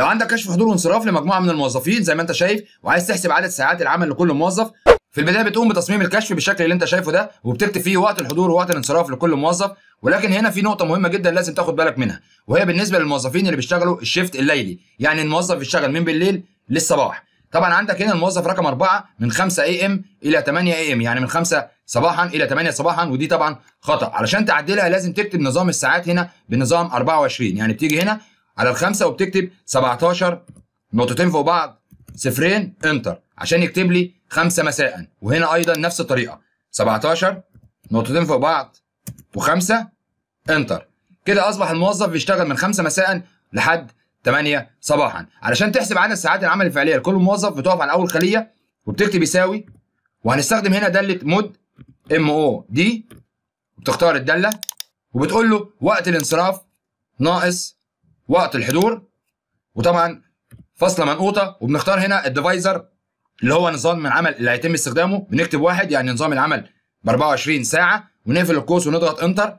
لو عندك كشف حضور وانصراف لمجموعه من الموظفين زي ما انت شايف وعايز تحسب عدد ساعات العمل لكل موظف في البدايه بتقوم بتصميم الكشف بالشكل اللي انت شايفه ده وبتكتب فيه وقت الحضور ووقت الانصراف لكل موظف ولكن هنا في نقطه مهمه جدا لازم تاخد بالك منها وهي بالنسبه للموظفين اللي بيشتغلوا الشيفت الليلي يعني الموظف بيشتغل من بالليل للصباح طبعا عندك هنا الموظف رقم أربعة من 5 اي ام الى 8 اي ام يعني من 5 صباحا الى 8 صباحا ودي طبعا خطا علشان تعدلها لازم تكتب نظام الساعات هنا بنظام 24 يعني بتيجي هنا على الخمسه وبتكتب 17 نقطتين فوق بعض صفرين انتر عشان يكتب لي 5 مساء وهنا ايضا نفس الطريقه 17 نقطتين فوق بعض وخمسه انتر كده اصبح الموظف بيشتغل من 5 مساء لحد 8 صباحا علشان تحسب عدد ساعات العمل الفعليه لكل موظف بتقف على اول خليه وبتكتب يساوي وهنستخدم هنا داله مود ام او دي وبتختار الداله وبتقول له وقت الانصراف ناقص وقت الحضور وطبعا فاصله منقوطه وبنختار هنا الديفايزر اللي هو نظام العمل اللي هيتم استخدامه بنكتب واحد يعني نظام العمل ب 24 ساعه ونقفل القوس ونضغط انتر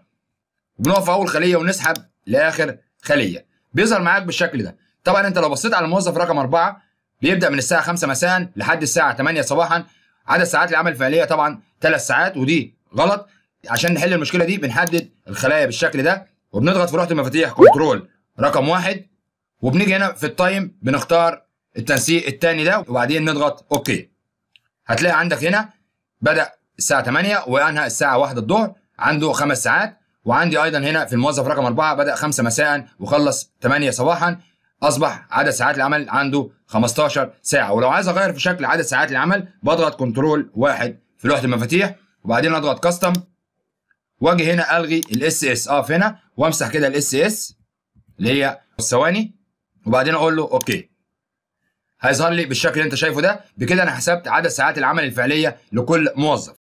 وبنقف اول خليه ونسحب لاخر خليه بيظهر معاك بالشكل ده طبعا انت لو بصيت على الموظف رقم أربعة بيبدا من الساعه 5 مساء لحد الساعه 8 صباحا عدد ساعات العمل الفعليه طبعا ثلاث ساعات ودي غلط عشان نحل المشكله دي بنحدد الخلايا بالشكل ده وبنضغط في لوحه المفاتيح كنترول رقم واحد وبنيجي هنا في التايم بنختار التنسيق الثاني ده وبعدين نضغط اوكي هتلاقي عندك هنا بدا الساعه 8 وانهى الساعه 1 الظهر عنده خمس ساعات وعندي ايضا هنا في الموظف رقم 4 بدا 5 مساء وخلص 8 صباحا اصبح عدد ساعات العمل عنده 15 ساعه ولو عايز اغير في شكل عدد ساعات العمل بضغط كنترول واحد في لوحه المفاتيح وبعدين اضغط كاستم واجي هنا الغي الاس اس اقف هنا وامسح كده الاس اس اللي هي ثواني وبعدين اقول له اوكي هيظهر لي بالشكل اللي انت شايفه ده بكده انا حسبت عدد ساعات العمل الفعليه لكل موظف